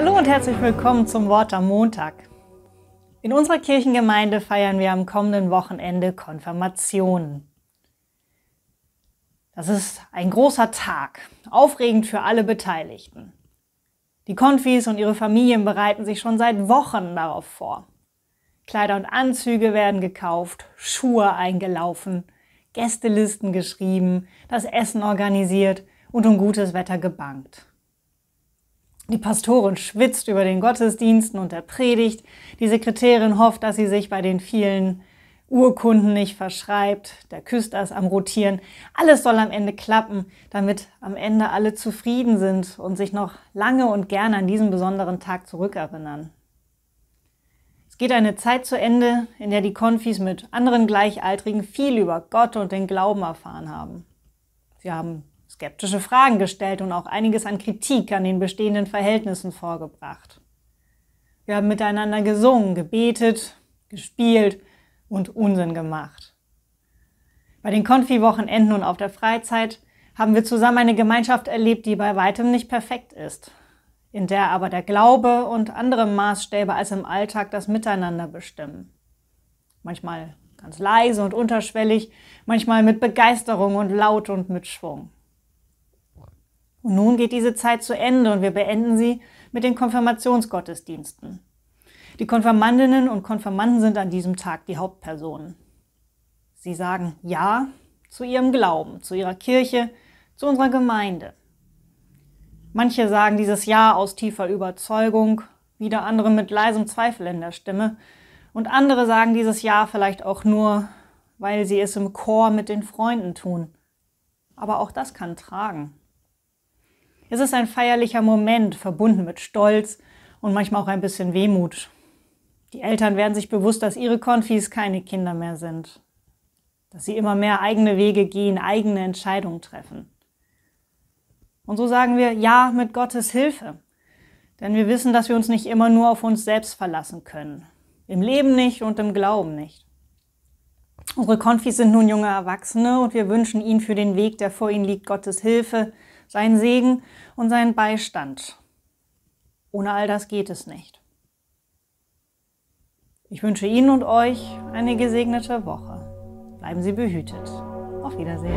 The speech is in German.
Hallo und herzlich willkommen zum Wort am Montag. In unserer Kirchengemeinde feiern wir am kommenden Wochenende Konfirmationen. Das ist ein großer Tag, aufregend für alle Beteiligten. Die Konfis und ihre Familien bereiten sich schon seit Wochen darauf vor. Kleider und Anzüge werden gekauft, Schuhe eingelaufen, Gästelisten geschrieben, das Essen organisiert und um gutes Wetter gebankt. Die Pastorin schwitzt über den Gottesdiensten und der Predigt. Die Sekretärin hofft, dass sie sich bei den vielen Urkunden nicht verschreibt. Der Küster ist am Rotieren. Alles soll am Ende klappen, damit am Ende alle zufrieden sind und sich noch lange und gerne an diesen besonderen Tag zurückerinnern. Es geht eine Zeit zu Ende, in der die Konfis mit anderen Gleichaltrigen viel über Gott und den Glauben erfahren haben. Sie haben skeptische Fragen gestellt und auch einiges an Kritik an den bestehenden Verhältnissen vorgebracht. Wir haben miteinander gesungen, gebetet, gespielt und Unsinn gemacht. Bei den Konfi-Wochenenden und auf der Freizeit haben wir zusammen eine Gemeinschaft erlebt, die bei weitem nicht perfekt ist, in der aber der Glaube und andere Maßstäbe als im Alltag das Miteinander bestimmen. Manchmal ganz leise und unterschwellig, manchmal mit Begeisterung und laut und mit Schwung. Und nun geht diese Zeit zu Ende und wir beenden sie mit den Konfirmationsgottesdiensten. Die Konfirmandinnen und Konfirmanden sind an diesem Tag die Hauptpersonen. Sie sagen Ja zu ihrem Glauben, zu ihrer Kirche, zu unserer Gemeinde. Manche sagen dieses Ja aus tiefer Überzeugung, wieder andere mit leisem Zweifel in der Stimme und andere sagen dieses Ja vielleicht auch nur, weil sie es im Chor mit den Freunden tun. Aber auch das kann tragen. Es ist ein feierlicher Moment, verbunden mit Stolz und manchmal auch ein bisschen Wehmut. Die Eltern werden sich bewusst, dass ihre Konfis keine Kinder mehr sind, dass sie immer mehr eigene Wege gehen, eigene Entscheidungen treffen. Und so sagen wir Ja mit Gottes Hilfe, denn wir wissen, dass wir uns nicht immer nur auf uns selbst verlassen können. Im Leben nicht und im Glauben nicht. Unsere Konfis sind nun junge Erwachsene und wir wünschen ihnen für den Weg, der vor ihnen liegt, Gottes Hilfe, seinen Segen und seinen Beistand. Ohne all das geht es nicht. Ich wünsche Ihnen und euch eine gesegnete Woche. Bleiben Sie behütet. Auf Wiedersehen.